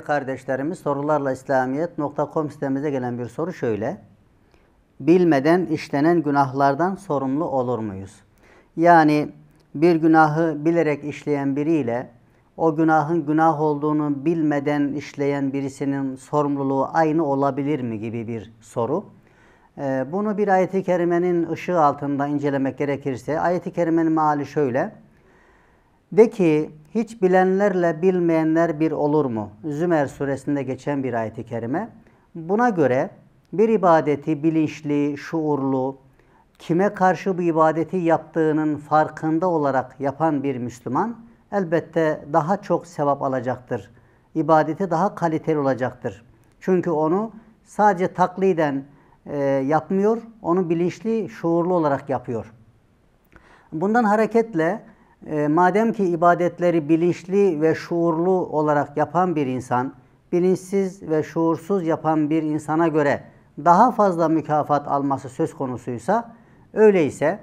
Değerli kardeşlerimiz İslamiyet.com sitemize gelen bir soru şöyle. Bilmeden işlenen günahlardan sorumlu olur muyuz? Yani bir günahı bilerek işleyen biriyle o günahın günah olduğunu bilmeden işleyen birisinin sorumluluğu aynı olabilir mi gibi bir soru. Ee, bunu bir ayeti kerimenin ışığı altında incelemek gerekirse ayeti kerimenin mali şöyle. De ki hiç bilenlerle bilmeyenler bir olur mu? Zümer suresinde geçen bir ayet-i kerime. Buna göre bir ibadeti bilinçli, şuurlu, kime karşı bu ibadeti yaptığının farkında olarak yapan bir Müslüman elbette daha çok sevap alacaktır. İbadeti daha kaliteli olacaktır. Çünkü onu sadece takliden e, yapmıyor, onu bilinçli, şuurlu olarak yapıyor. Bundan hareketle e, madem ki ibadetleri bilinçli ve şuurlu olarak yapan bir insan, bilinçsiz ve şuursuz yapan bir insana göre daha fazla mükafat alması söz konusuysa, öyleyse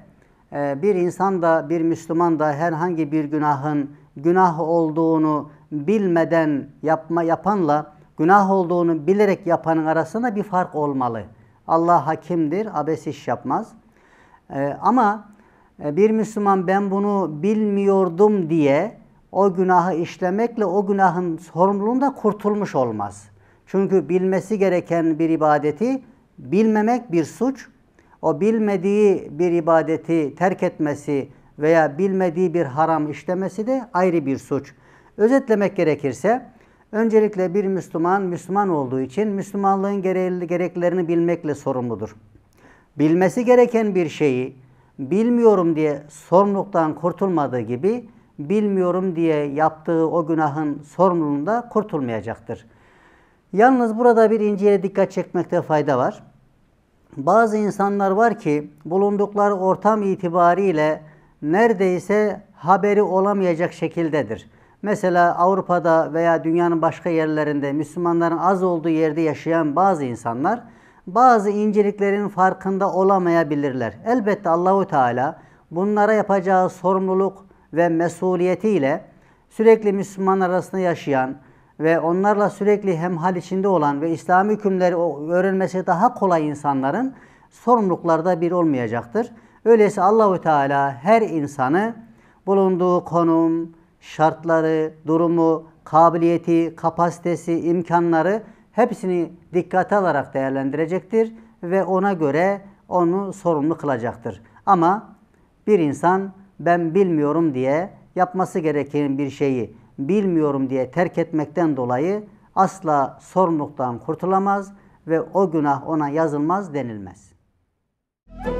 e, bir insan da bir Müslüman da herhangi bir günahın günah olduğunu bilmeden yapma yapanla günah olduğunu bilerek yapanın arasında bir fark olmalı. Allah hakimdir, abes iş yapmaz. E, ama e, bir Müslüman ben bunu bilmiyordum diye o günahı işlemekle o günahın sorumluluğunda kurtulmuş olmaz. Çünkü bilmesi gereken bir ibadeti bilmemek bir suç. O bilmediği bir ibadeti terk etmesi veya bilmediği bir haram işlemesi de ayrı bir suç. Özetlemek gerekirse öncelikle bir Müslüman Müslüman olduğu için Müslümanlığın gereklerini bilmekle sorumludur. Bilmesi gereken bir şeyi bilmiyorum diye sorumluluktan kurtulmadığı gibi bilmiyorum diye yaptığı o günahın sorumluluğunda kurtulmayacaktır. Yalnız burada bir inceye dikkat çekmekte fayda var. Bazı insanlar var ki bulundukları ortam itibariyle neredeyse haberi olamayacak şekildedir. Mesela Avrupa'da veya dünyanın başka yerlerinde Müslümanların az olduğu yerde yaşayan bazı insanlar bazı inceliklerin farkında olamayabilirler. Elbette Allahu Teala bunlara yapacağı sorumluluk ve mesuliyetiyle sürekli Müslüman arasında yaşayan ve onlarla sürekli hemhal içinde olan ve İslami hükümleri öğrenmesi daha kolay insanların sorumluluklarda bir olmayacaktır. Öyleyse Allahu Teala her insanı bulunduğu konum, şartları, durumu, kabiliyeti, kapasitesi, imkanları hepsini dikkate alarak değerlendirecektir ve ona göre onu sorumlu kılacaktır. Ama bir insan ben bilmiyorum diye yapması gereken bir şeyi bilmiyorum diye terk etmekten dolayı asla sorumluluktan kurtulamaz ve o günah ona yazılmaz denilmez. Müzik